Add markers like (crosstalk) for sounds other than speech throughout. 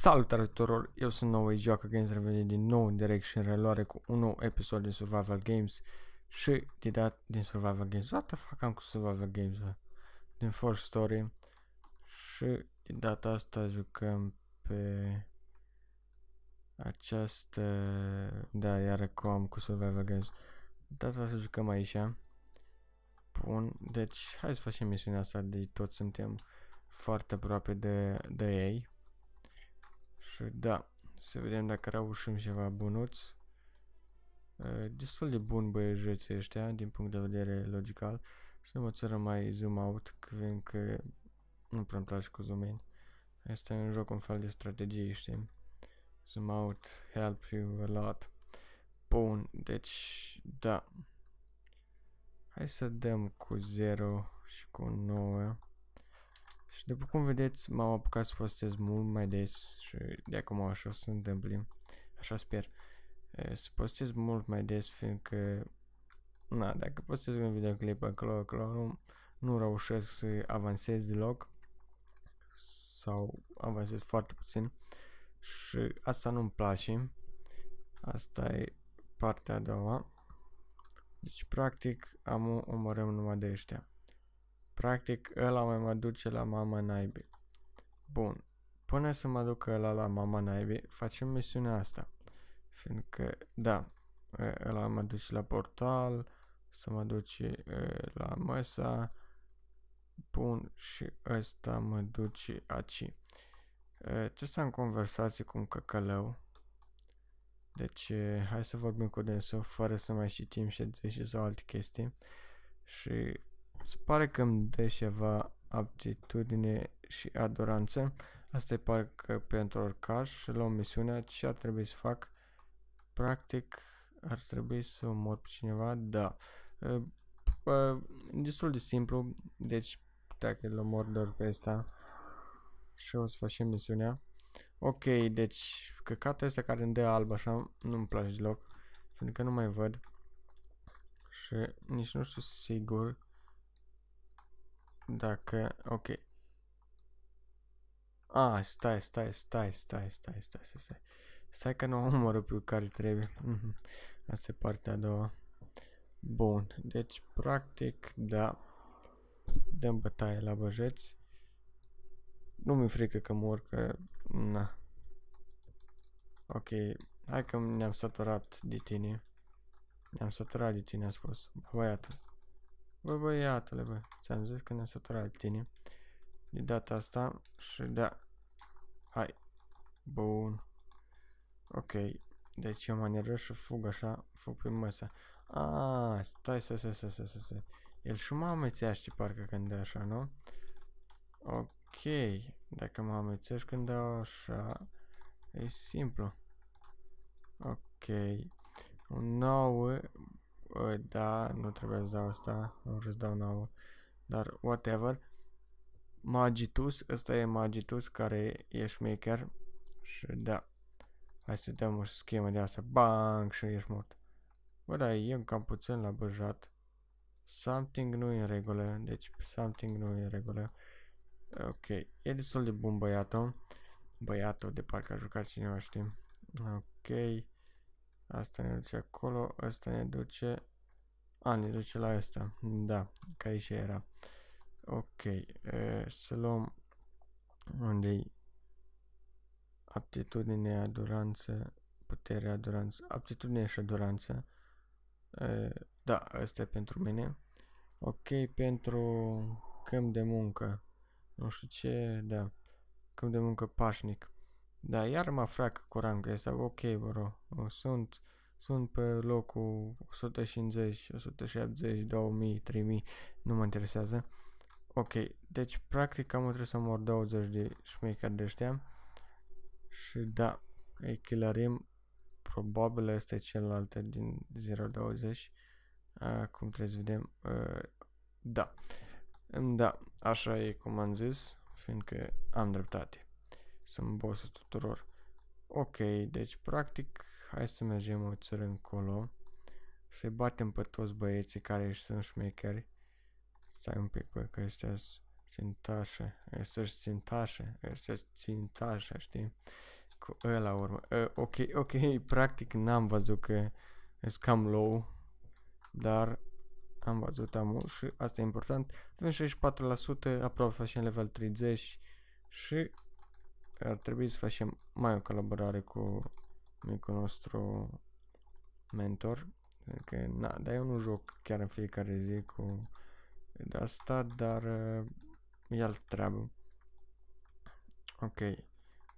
Salutare tuturor, eu sunt Noe Joaca Games, revenim din nou în direct și în reluare cu un nou episod din Survival Games și de dat din Survival Games. What the fuck am cu Survival Games, bă? Din Force Story și de data asta jucăm pe această... Da, iară cu am cu Survival Games. De data asta jucăm aici. Bun, deci hai să facem misiunea asta de toți suntem foarte aproape de, de ei. Și da, să vedem dacă reușim ceva bunuț. Destul de bun băiejeții ăștia, din punct de vedere logical. Să nu mă țără mai zoom out, că vin că nu prea-mi place cu zoom in. Este un joc un fel de strategie, știi? Zoom out help you a lot. Bun, deci, da. Hai să dăm cu 0 și cu 9. Și după cum vedeți, m-am apucat să postez mult mai des și de acum așa o să se întâmple. Așa sper. Să postez mult mai des, fiindcă... Na, dacă postez un videoclip acolo, acolo, nu, nu reușesc să avansez deloc. Sau avansez foarte puțin. Și asta nu-mi place. Asta e partea a doua. Deci, practic, am o omorâm numai de ăștia. Practic, ăla mai mă duce la mama naibii. Bun. Până să mă duc ăla la mama naibii, facem misiunea asta. Fiindcă, da, ăla mă duce la portal, să mă duce la măsa. Bun, și ăsta mă duce aici. Ce să am conversații cu un căcălău? Deci, hai să vorbim cu dânsul fără să mai citim și sau alte chestii. Și se pare că îmi dă ceva aptitudine și adoranță. Asta e parcă pentru orcaș și o misiune. Ce ar trebui să fac? Practic ar trebui să omor pe cineva? Da. Uh, uh, destul de simplu. Deci dacă îl omor doar pe ăsta și o să facem misiunea. Ok, deci căcatul ăsta care îmi dă alb așa nu-mi place deloc. Pentru că nu mai văd. Și nici nu știu sigur dacă... Ok. Ah, stai, stai, stai, stai, stai, stai, stai, stai. Stai că nu am omorât pe care trebuie. Mhm. Asta e partea a doua. Bun, deci practic, da. Dăm bătaie la băjeți. Nu mi-e frică că mor, că... Na. Ok, hai că ne-am saturat de tine. Ne-am saturat de tine, a spus. Băiatul. Bă, iată-le, bă, ți-am zis că ne-am săturat de tine. De data asta și da. Hai. Bun. Ok. Deci eu mă enervez și fug așa, fug prin măsa. Aaa, stai, stai, stai, stai, stai, stai. să. El și mă amețeaște parcă când dă așa, nu? Ok. Dacă mă amețești când dau așa, e simplu. Ok. Un nou Ă, da, nu trebuie să dau asta, nu vreau să dau nouă, dar whatever. Magitus, ăsta e Magitus care e șmecher și da, hai să dăm o schemă de asta, bang și ești mort. Bă, da, e cam puțin la băjat. Something nu e în regulă, deci something nu e în regulă. Ok, e destul de bun băiatul. Băiatul de parcă a jucat cineva, știm. Ok. Asta ne duce acolo, asta ne duce... A, ne duce la asta. Da, ca aici era. Ok, e, să luăm unde e aptitudine, aduranță, putere, aduranță, aptitudine și aduranță. E, da, asta e pentru mine. Ok, pentru câmp de muncă. Nu știu ce, da. Câmp de muncă pașnic. Da, iar mă frac cu rangă ăsta. Ok, bro. Sunt, sunt pe locul 150, 170, 2000, 3000. Nu mă interesează. Ok, deci practic am trebuie să mor 20 de șmecheri de ăștia. Și da, îi killerim. Probabil este celălalt din 0.20. Acum trebuie să vedem. Ă, da. Da, așa e cum am zis, fiindcă am dreptate. Sunt bossul tuturor. Ok, deci practic hai să mergem o țără încolo. Să-i batem pe toți băieții care sunt șmecheri. Stai un pic, bă, că ăștia țintașe. Ăștia țintașe. Ăștia țintașe, știi? Cu ăla urmă. Uh, ok, ok, practic n-am văzut că e cam low. Dar am văzut amul și asta e important. Avem 64%, aproape facem level 30 și ar trebui să facem mai o colaborare cu micul nostru mentor. că, na, dar eu nu joc chiar în fiecare zi cu de asta, dar e uh, alt treabă. Ok.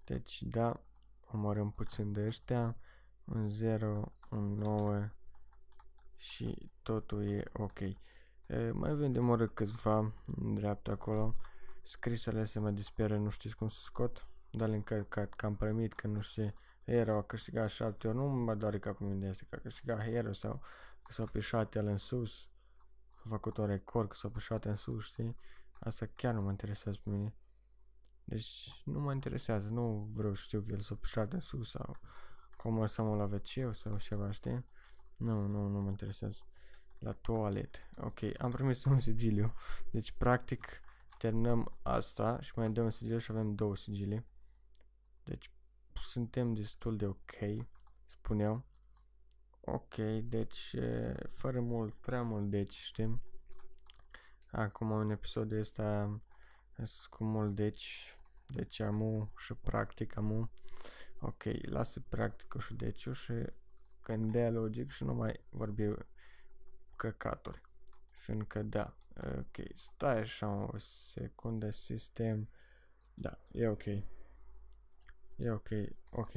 Deci, da, omorâm puțin de ăștia. Un 0, un 9 și totul e ok. E, uh, mai de oră câțiva în dreapta acolo. Scrisele se mă disperă, nu știți cum să scot dar încărcat, că am primit, că nu știu Hero a câștigat 7 ori, nu mă doare capul cum de că a câștigat Hero sau că s-a pișat el în sus, că a făcut un record, că s-a pișat în sus, știi? Asta chiar nu mă interesează pe mine. Deci nu mă interesează, nu vreau să știu că el s-a pișat în sus sau cum să mă la wc sau ceva, știi? Nu, nu, nu mă interesează. La toalet. Ok, am primit (laughs) un sigiliu. Deci, practic, terminăm asta și mai dăm un sigiliu și avem două sigilii. Deci suntem destul de ok, spuneau. Ok, deci fără mult, prea mult, deci știm. Acum în episodul ăsta cu mult deci, deci amu și practic amu. Ok, lasă practicul și deci și gândea logic și nu mai vorbi căcaturi. Fiindcă da, ok, stai așa o secundă, sistem, da, e ok. E ok, ok.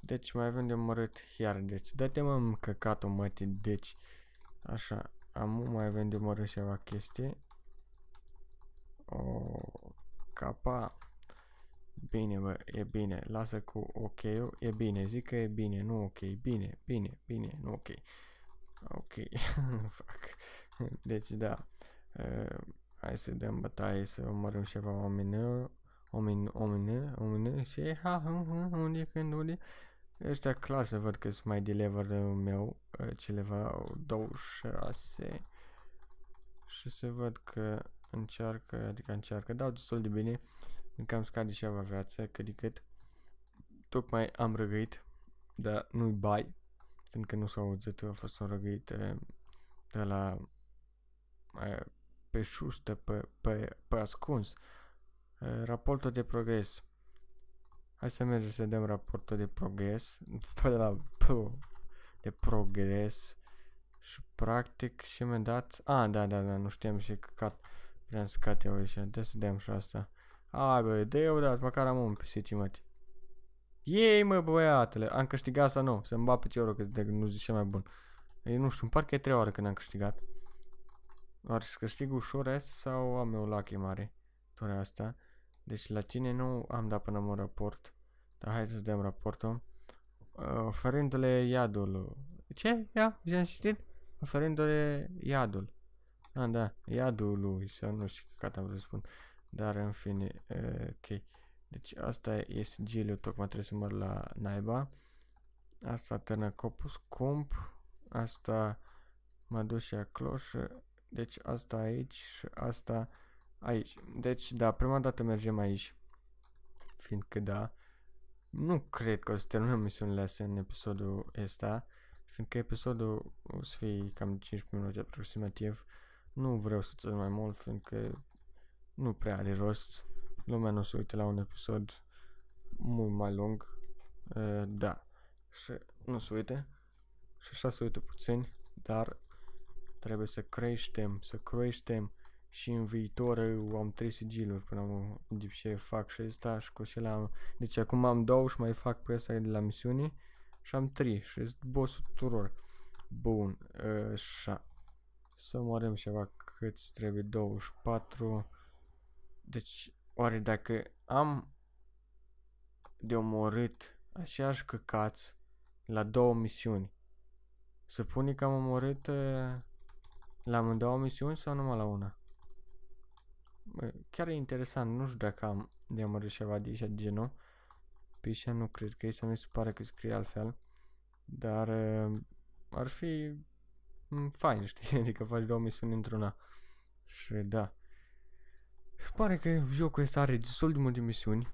Deci mai avem de omorât iar, deci dă-te mă căcat-o, mătii, deci. Așa, am mai avem de omorât ceva chestie. O capa. Bine, bă, e bine. Lasă cu ok-ul. E bine, zic că e bine, nu ok. Bine, bine, bine, nu ok. Ok, (laughs) fac. Deci, da. Uh, hai să dăm bătaie, să omorâm ceva oameni. Omin, omine, omine, și ha, unde, când, unde? Ăștia clar să văd că sunt mai deliverul meu, ă, celeva 26. Și se văd că încearcă, adică încearcă, dau destul de bine, încă am scade și avea viață, cât de cât. Tocmai am răgăit, dar nu-i bai, fiindcă nu s-au auzit, a fost un răgăit ă, de la ă, pe șustă, pe, pe, pe ascuns. Eh, raportul de progres. Hai să mergem să dăm raportul de progres. (laughs) De la de progres. Și practic și mi-a dat... A, ah, da, da, da, nu știam și cat. Vreau să cate o ieșe. Dă să dăm și asta. Ai, băi, de eu dat, măcar am un pisici, mă. Ei, mă, băiatele, am câștigat sau nu? Să-mi bat piciorul, că de, nu zice mai bun. Ei, nu știu, îmi parcă e trei ore când am câștigat. Ar să câștig ușor asta sau am eu lache mare? Toarea asta. Deci la cine nu am dat până mă raport. Dar hai să dăm raportul. Uh, Oferindu-le iadul. Ce? Ia? Zi-am citit? Oferindu-le iadul. ah, da, iadul lui, Să nu știu că am vrut să spun. Dar în fine, uh, ok. Deci asta e sigiliu, tocmai trebuie să mă la naiba. Asta tână copus scump. Asta mă duc și a cloșă. Deci asta aici și asta Aici. Deci, da, prima dată mergem aici. Fiindcă, da, nu cred că o să terminăm misiunile astea în episodul ăsta. Fiindcă episodul o să fie cam 15 minute aproximativ. Nu vreau să țin mai mult, fiindcă nu prea are rost. Lumea nu se uită la un episod mult mai lung. Uh, da. Și nu se uite. Și așa se uită puțin, dar trebuie să creștem, să creștem și în viitor eu am 3 sigiluri până am dipșe deci fac și asta și cu și am... Deci acum am 2 și mai fac pe asta de la misiune și am 3 și este bossul tuturor. Bun, așa. Să mărăm ceva cât trebuie 24. Deci, oare dacă am de omorât aceeași căcați la două misiuni, să pune că am omorât eh, la două misiuni sau numai la una? chiar e interesant, nu știu dacă am de ceva de aici de genul. Pe aici nu cred că aici mi se pare că scrie altfel. Dar uh, ar fi mm, fain, (laughs) știi? Adică faci două misiuni într-una. Și da. Se pare că jocul ăsta are destul de multe misiuni.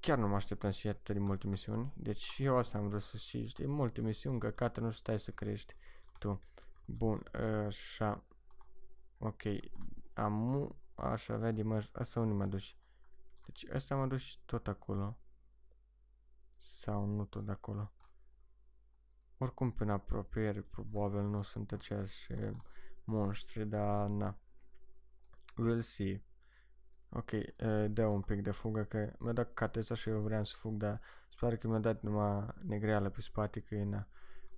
Chiar nu mă așteptam și atât de multe misiuni. Deci eu asta am vrut să știi, știi? Multe misiuni, căcate, nu stai să crești tu. Bun, așa. Ok. Am aș avea de mers. Asta unde m-a dus? Deci asta m-a dus tot acolo. Sau nu tot acolo. Oricum, până apropiere, probabil nu sunt aceiași eh, monștri, dar na. We'll see. Ok, eh, dă un pic de fugă, că mi-a dat cateța și eu vreau să fug, dar se că mi-a dat numai negreală pe spate, că e na.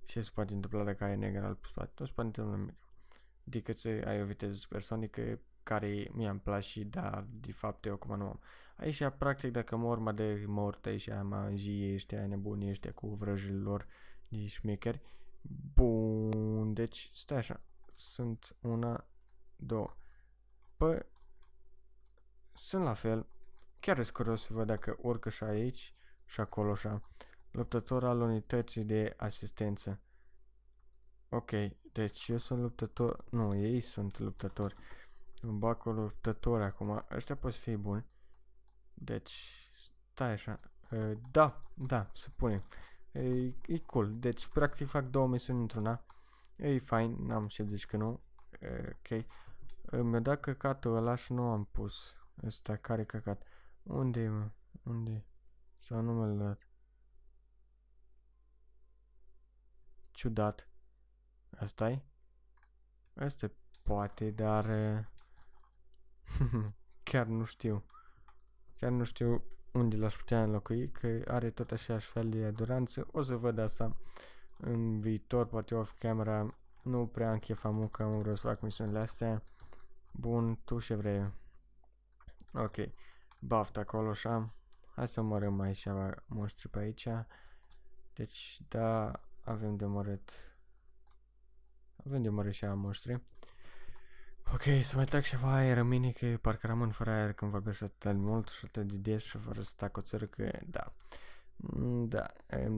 Ce se poate întâmpla dacă ai negreală pe spate? Nu se poate întâmpla nimic. Adică ți ai o viteză supersonică, care mi-am place și da, de fapt eu acum nu am. Aici, practic, dacă mor, mă de mort aici, mă înjie ăștia nebunii ăștia cu vrăjilor, lor de șmecheri. Bun, deci stai așa. Sunt una, două. Pă, sunt la fel. Chiar e curios să văd dacă urcă și aici și acolo așa. Luptător al unității de asistență. Ok, deci eu sunt luptător... Nu, ei sunt luptători. Îmi bag acolo acum. Ăștia pot fi buni. Deci, stai așa. Da, da, se pune. E, e cool. Deci, practic, fac două misiuni într-una. E fain, n-am ce zici că nu. E, ok. Mi-a dat căcatul ăla și nu am pus ăsta care căcat. Unde e, mă? Unde e? Sau nu dat? Ciudat. asta i Asta poate, dar... (laughs) Chiar nu știu. Chiar nu știu unde l-aș putea înlocui, că are tot și fel de duranță. O să văd asta în viitor, poate off camera. Nu prea am chef am că am vrut să fac misiunile astea. Bun, tu ce vrei? Ok, baft acolo așa. Hai să omorâm mai ceva monștri pe aici. Deci, da, avem de omorât. Avem de omorât și monștri. Ok, să mai trag ceva aer în mine, că parcă rămân fără aer când vorbesc atât de mult și atât de des și fără să tac o țără, că da. Mm, da,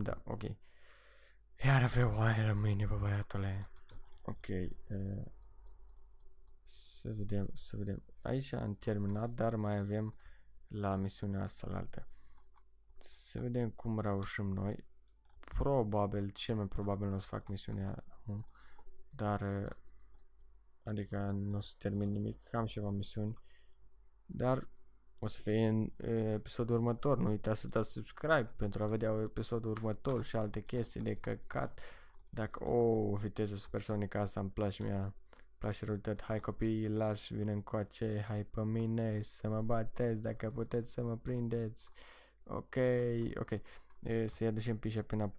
da, ok. Iar vreau aer în mine, bă, băiatule. Ok. Uh, să vedem, să vedem. Aici am terminat, dar mai avem la misiunea asta la altă. Să vedem cum reușim noi. Probabil, cel mai probabil nu o să fac misiunea acum, dar adică nu o să termin nimic, am ceva misiuni, dar o să fie în episodul următor, nu uitați să dați subscribe pentru a vedea episodul următor și alte chestii de căcat, dacă o oh, viteză supersonică asta îmi place mie, place răutat, hai copii, lași, vin încoace, hai pe mine, să mă bateți, dacă puteți să mă prindeți, ok, ok, e, să-i aducem pișa până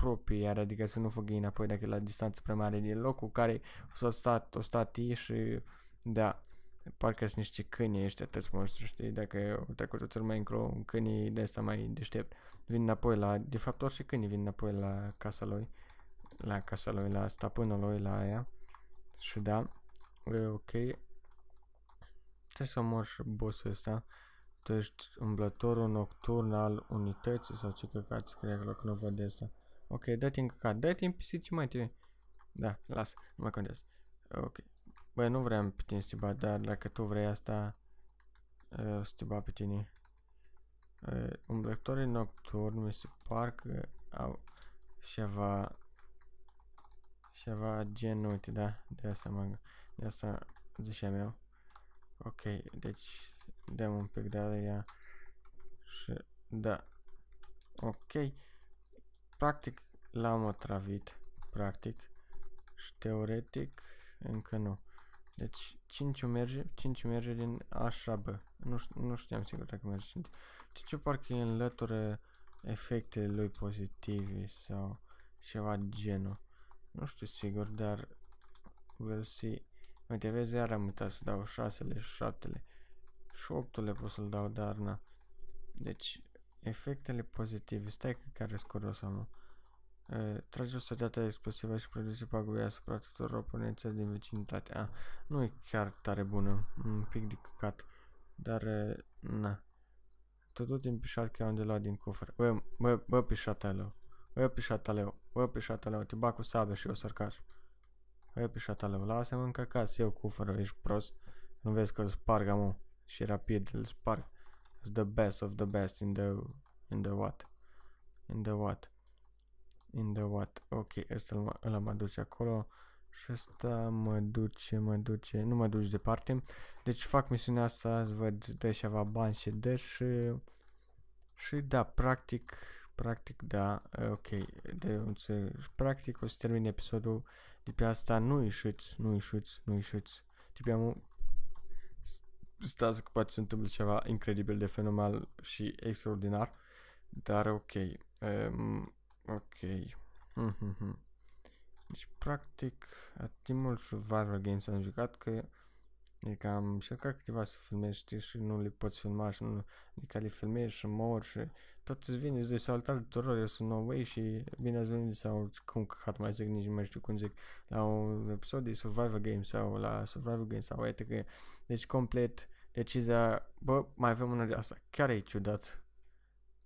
proprii, iar adică să nu fugă înapoi dacă e la distanță prea mare din locul care s-a stat, o stat și da, parcă sunt niște câini ești tăți monstru, știi, dacă o trecut o mai încro, un câine de asta mai deștept vin înapoi la, de fapt orice câini vin înapoi la casa lui, la casa lui, la stăpânul lui, la aia și da, e ok trebuie să omor și bossul ăsta tu ești umblătorul nocturn al unității sau ce căcați, cred că nu văd de asta. Ok, dă-te în căcat, dă-te în pisici, mai te... Da, lasă, nu mai contează. Ok. Bă, nu vreau pe tine să te bat, dar dacă tu vrei asta, o ă, să te bat pe tine. Ă, umblătorii nocturni mi se par că au ceva ceva gen, uite, da, de asta mă, de asta ziceam eu. Ok, deci dăm un pic de aia și da, ok. Practic l-am otravit, practic. Și teoretic încă nu. Deci 5 merge, 5 merge din așa bă. Nu, nu știam sigur dacă merge 5. 5 parcă e înlătură efectele lui pozitive sau ceva genul. Nu știu sigur, dar we'll see. Uite, vezi, iar am uitat să dau 6 le și 7 le și 8 le pot să-l dau, dar na. Deci Efectele pozitive. Stai că care scuros am. Uh, trage o săgeată explosivă și produce pagube asupra tuturor oponenților din vecinitate. A, nu e chiar tare bună. Un pic de căcat. Dar, na. Tot tot timpul șarchi unde lua din cufăr. Bă, bă, bă, leu. Bă, leu. Bă, leu. Te bag cu sabia și eu sărcaș. Bă, leu. Lasă-mă încăcați eu cufărul. Ești prost. Nu vezi că îl sparg, amu. Și rapid îl sparg. It's the best of the best in the in the what? In the what? In the what? Ok, ăsta ăla mă duce acolo. Și ăsta mă duce, mă duce, nu mă duce departe. Deci fac misiunea asta, îți văd, dă avea bani și dă și... Și da, practic, practic, da, ă, ok, de, practic o să termin episodul de pe asta, nu ieșiți, nu ieșiți, nu ieșiți. am stați cu poate se întâmplă ceva incredibil de fenomenal și extraordinar, dar ok. Um, ok. Mm-hmm. Deci, practic, Atimul Survivor Games am jucat că Adică am încercat câteva să filmez, știi, și nu le poți filma și nu... Adică le filmezi și mor și tot îți vine, îți dă salutare tuturor, eu sunt Norway și bine ați venit sau cum căcat mai zic, nici nu mai știu cum zic, la un episod de Survivor Game sau la Survivor Game sau că Deci complet decizia, bă, mai avem una de asta, chiar e ciudat.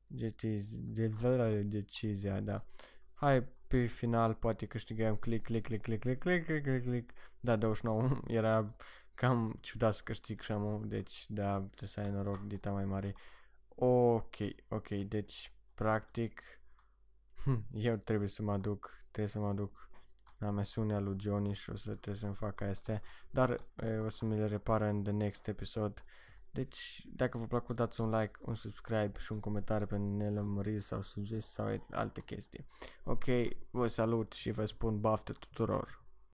Deci, de, de decizia, da. Hai, pe final poate câștigăm click, click, click, click, click, click, click, click, click. Da, 29 (laughs) era cam ciudat să câștig și deci da, trebuie să ai noroc dita mai mare. Ok, ok, deci practic (laughs) eu trebuie să mă aduc, trebuie să mă aduc la mesiunea lui Johnny și o să trebuie să-mi fac astea, dar o să mi le repară în the next episode. Deci, dacă v-a plăcut, dați un like, un subscribe și un comentariu pe nelămuriri sau sugestii sau alte chestii. Ok, vă salut și vă spun baftă tuturor!